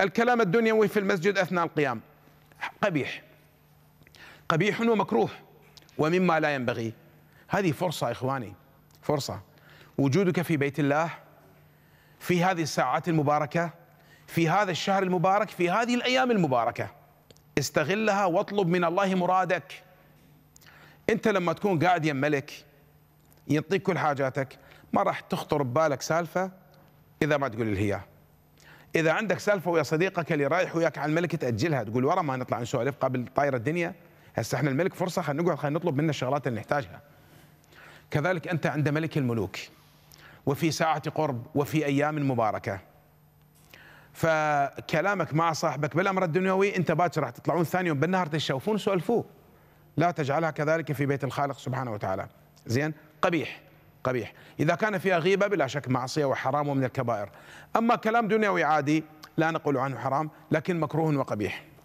الكلام الدنيوي في المسجد أثناء القيام قبيح قبيح ومكروه ومما لا ينبغي هذه فرصة إخواني فرصة وجودك في بيت الله في هذه الساعات المباركة في هذا الشهر المبارك في هذه الأيام المباركة استغلها واطلب من الله مرادك أنت لما تكون قاعد يم ملك يعطيك كل حاجاتك ما راح تخطر ببالك سالفة إذا ما تقول لي هي اذا عندك سالفه ويا صديقك اللي رايح وياك على الملك تاجلها تقول ورا ما نطلع نسولف قبل طايره الدنيا هسه احنا الملك فرصه خلينا نقعد خلينا نطلب منه الشغلات اللي نحتاجها كذلك انت عند ملك الملوك وفي ساعه قرب وفي ايام مباركه فكلامك مع صاحبك بالامر الدنيوي انت باكر راح تطلعون ثاني يوم بالنهار تشوفون سولفوه لا تجعلها كذلك في بيت الخالق سبحانه وتعالى زين قبيح قبيح إذا كان فيها غيبة بلا شك معصية وحرام ومن الكبائر أما كلام دنيوي عادي لا نقول عنه حرام لكن مكروه وقبيح